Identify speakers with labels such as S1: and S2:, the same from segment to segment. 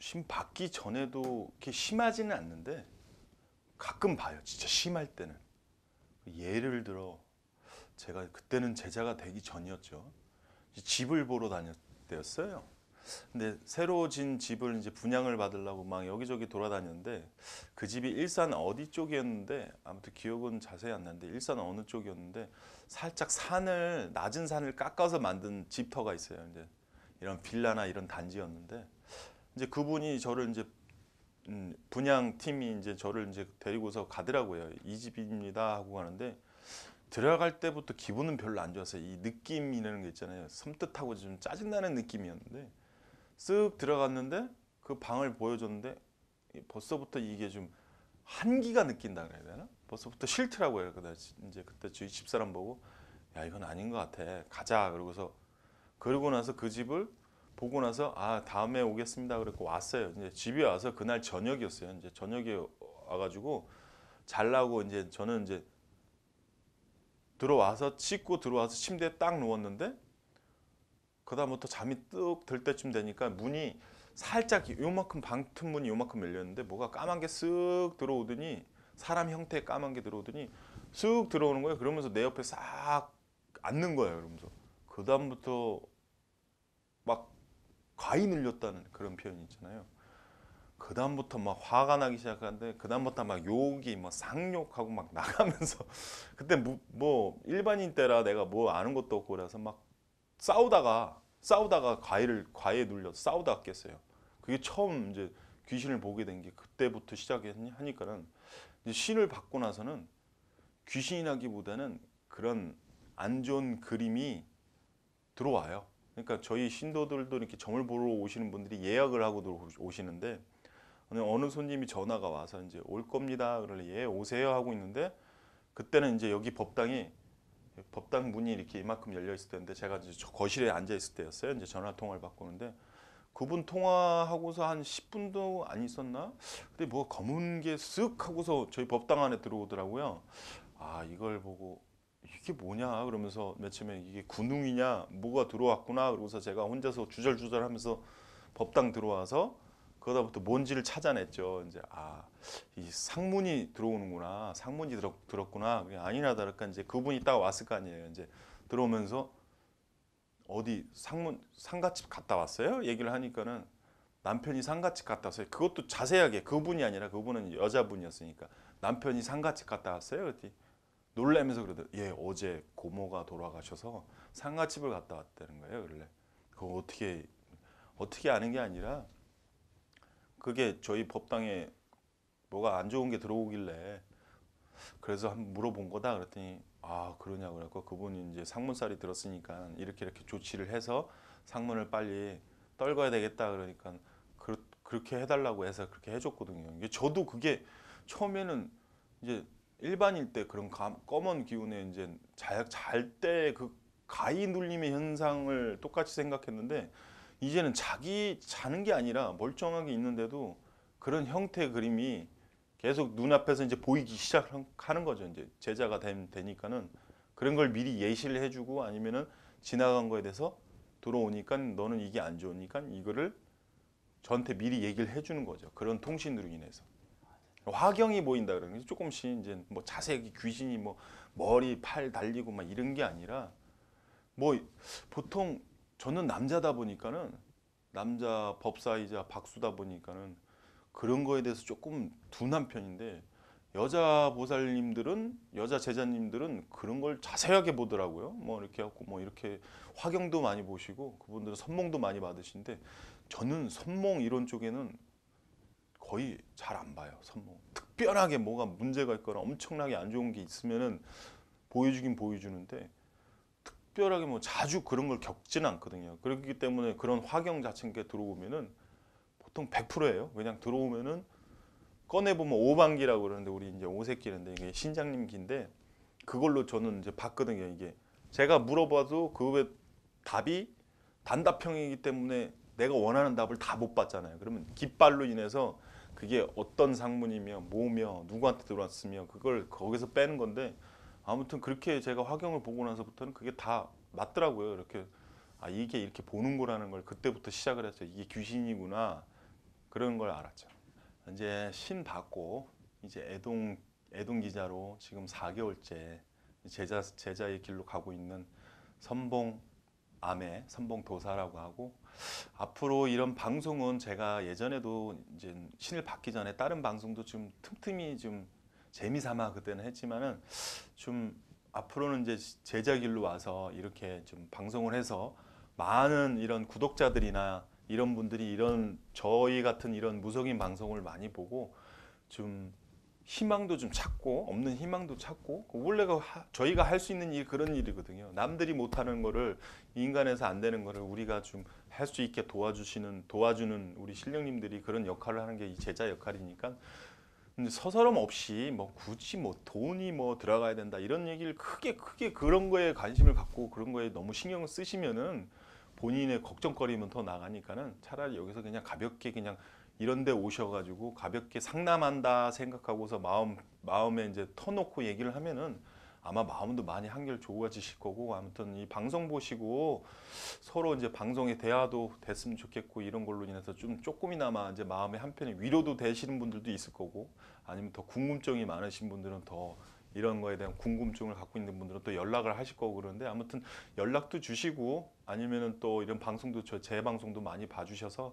S1: 심 받기 전에도 이렇게 심하지는 않는데 가끔 봐요. 진짜 심할 때는. 예를 들어 제가 그때는 제자가 되기 전이었죠. 집을 보러 다녔 때였어요. 근데 새로 진 집을 이제 분양을 받으려고 막 여기저기 돌아다녔는데 그 집이 일산 어디 쪽이었는데 아무튼 기억은 자세히 안 나는데 일산 어느 쪽이었는데 살짝 산을 낮은 산을 깎아서 만든 집터가 있어요. 이제 이런 빌라나 이런 단지였는데 이제 그분이 저를 이제 음, 분양팀이 이제 저를 이제 데리고서 가더라고요. 이 집입니다 하고 가는데 들어갈 때부터 기분은 별로 안 좋았어요. 이 느낌이라는 게 있잖아요. 섬뜩하고 좀 짜증나는 느낌이었는데 쓱 들어갔는데 그 방을 보여줬는데 벌써부터 이게 좀 한기가 느낀다 그래야 되나? 벌써부터 싫더라고요. 그다 이제 그때 저희 집사람 보고 야 이건 아닌 것 같아. 가자. 그러고서 그러고 나서 그 집을 보고 나서 아 다음에 오겠습니다 그랬고 왔어요. 이제 집에 와서 그날 저녁이었어요. 이제 저녁에 와가지고 잘라고 이제 저는 이제 들어와서 씻고 들어와서 침대에 딱 누웠는데 그다음부터 잠이 뚝 들 때쯤 되니까 문이 살짝 요만큼 방틈문이 요만큼 열렸는데 뭐가 까만 게 쓱 들어오더니 사람 형태의 까만 게 들어오더니 쓱 들어오는 거예요. 그러면서 내 옆에 싹 앉는 거예요. 그러면서 그 다음부터 막 과히 늘렸다는 그런 표현이 있잖아요. 그 다음부터 막 화가 나기 시작하는데 그 다음부터 막 욕이 막 상욕하고 막 나가면서 그때 뭐, 뭐, 일반인 때라 내가 뭐 아는 것도 없고 그래서 막 싸우다가 싸우다가 과일을 과에 눌려 싸우다 깼어요. 그게 처음 이제 귀신을 보게 된 게 그때부터 시작하니까는 신을 받고 나서는 귀신이라기보다는 그런 안 좋은 그림이 들어와요. 그러니까 저희 신도들도 이렇게 점을 보러 오시는 분들이 예약을 하고 오시는데 어느 손님이 전화가 와서 이제 올 겁니다. 그러래 예 오세요 하고 있는데 그때는 이제 여기 법당이 법당 문이 이렇게 이만큼 열려 있을 때인데 제가 이제 저 거실에 앉아 있을 때였어요. 이제 전화 통화를 받고 는데 그분 통화하고서 한 10분도 안 있었나? 근데 뭐 검은 게 쓱 하고서 저희 법당 안에 들어오더라고요. 아 이걸 보고 이게 뭐냐 그러면서 며칠에 이게 군웅이냐 뭐가 들어왔구나 그러고서 제가 혼자서 주절주절하면서 법당 들어와서 그러다부터 뭔지를 찾아냈죠. 이제 아이 상문이 들어오는구나 상문이 들었 들었구나 아니나 다를까 이제 그분이 딱 왔을 거 아니에요. 이제 들어오면서 어디 상문 상가집 갔다 왔어요? 얘기를 하니까는 남편이 상가집 갔다 왔어요. 그것도 자세하게 그분이 아니라 그분은 여자분이었으니까 남편이 상가집 갔다 왔어요. 그랬더니 놀라면서 그러더 예 어제 고모가 돌아가셔서 상가집을 갔다 왔다는 거예요 원래 그거 어떻게 어떻게 아는 게 아니라 그게 저희 법당에 뭐가 안 좋은 게 들어오길래 그래서 한 물어본 거다 그랬더니 아 그러냐고 그랬고 그분이 이제 상문살이 들었으니까 이렇게 이렇게 조치를 해서 상문을 빨리 떨궈야 되겠다 그러니까 그, 그렇게 해달라고 해서 그렇게 해줬거든요 이게 저도 그게 처음에는 이제 일반일 때 그런 감, 검은 기운에 이제 잘때 그 가위 눌림의 현상을 똑같이 생각했는데 이제는 자기 자는 게 아니라 멀쩡하게 있는데도 그런 형태의 그림이 계속 눈앞에서 이제 보이기 시작하는 거죠. 이제 제자가 되니까는 그런 걸 미리 예시를 해주고 아니면은 지나간 거에 대해서 들어오니까 너는 이게 안 좋으니까 이거를 저한테 미리 얘기를 해주는 거죠. 그런 통신으로 인해서. 화경이 보인다 그러게 조금씩 이제 뭐 자세히 귀신이 뭐 머리 팔 달리고 막 이런 게 아니라 뭐 보통 저는 남자다 보니까는 남자 법사이자 박수다 보니까는 그런 거에 대해서 조금 둔한 편인데 여자 보살님들은 여자 제자님들은 그런 걸 자세하게 보더라고요. 뭐 이렇게 하고 뭐 이렇게 화경도 많이 보시고 그분들은 선몽도 많이 받으신데 저는 선몽 이론 쪽에는 거의 잘 안 봐요 선모 특별하게 뭐가 문제가 있거나 엄청나게 안 좋은 게 있으면은 보여주긴 보여주는데 특별하게 뭐 자주 그런 걸 겪진 않거든요 그렇기 때문에 그런 화경 자체가 들어오면은 보통 100%예요 그냥 들어오면은 꺼내보면 오반기라고 그러는데 우리 이제 오색기인데 이게 신장님 기인데 그걸로 저는 이제 봤거든요 이게 제가 물어봐도 그왜 답이 단답형이기 때문에 내가 원하는 답을 다 못 봤잖아요 그러면 깃발로 인해서 그게 어떤 상문이며 뭐며 누구한테 들어왔으며 그걸 거기서 빼는 건데 아무튼 그렇게 제가 화경을 보고 나서부터는 그게 다 맞더라고요. 이렇게 아 이게 이렇게 보는 거라는 걸 그때부터 시작을 해서 이게 귀신이구나 그런 걸 알았죠. 이제 신 받고 이제 애동 애동 기자로 지금 4개월째 제자 제자의 길로 가고 있는 선봉 암의 선봉도사라고 하고 앞으로 이런 방송은 제가 예전에도 이제 신을 받기 전에 다른 방송도 좀 틈틈이 좀 재미삼아 그때는 했지만은 좀 앞으로는 이제 제작일로 와서 이렇게 좀 방송을 해서 많은 이런 구독자들이나 이런 분들이 이런 저희 같은 이런 무속인 방송을 많이 보고 좀 희망도 좀 찾고 없는 희망도 찾고 그 원래가 저희가 할 수 있는 일 그런 일이거든요. 남들이 못하는 거를 인간에서 안 되는 거를 우리가 좀 할 수 있게 도와주시는 도와주는 우리 신령님들이 그런 역할을 하는 게 이 제자 역할이니까 서서럼 없이 뭐 굳이 뭐 돈이 뭐 들어가야 된다 이런 얘기를 크게 크게 그런 거에 관심을 갖고 그런 거에 너무 신경 을 쓰시면은 본인의 걱정거리면 더 나가니까는 차라리 여기서 그냥 가볍게 그냥 이런 데 오셔가지고 가볍게 상담한다 생각하고서 마음, 마음에 이제 터놓고 얘기를 하면은 아마 마음도 많이 한결 좋아지실 거고 아무튼 이 방송 보시고 서로 이제 방송에 대화도 됐으면 좋겠고 이런 걸로 인해서 좀 조금이나마 이제 마음의 한편이 위로도 되시는 분들도 있을 거고 아니면 더 궁금증이 많으신 분들은 더 이런 거에 대한 궁금증을 갖고 있는 분들은 또 연락을 하실 거고 그런데 아무튼 연락도 주시고 아니면은 또 이런 방송도 저재 방송도 많이 봐주셔서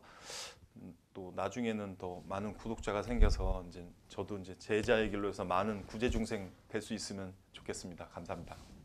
S1: 음, 또 나중에는 더 많은 구독자가 생겨서 이제 저도 이제 제자의 길로 해서 많은 구제중생 될 수 있으면 좋겠습니다. 감사합니다.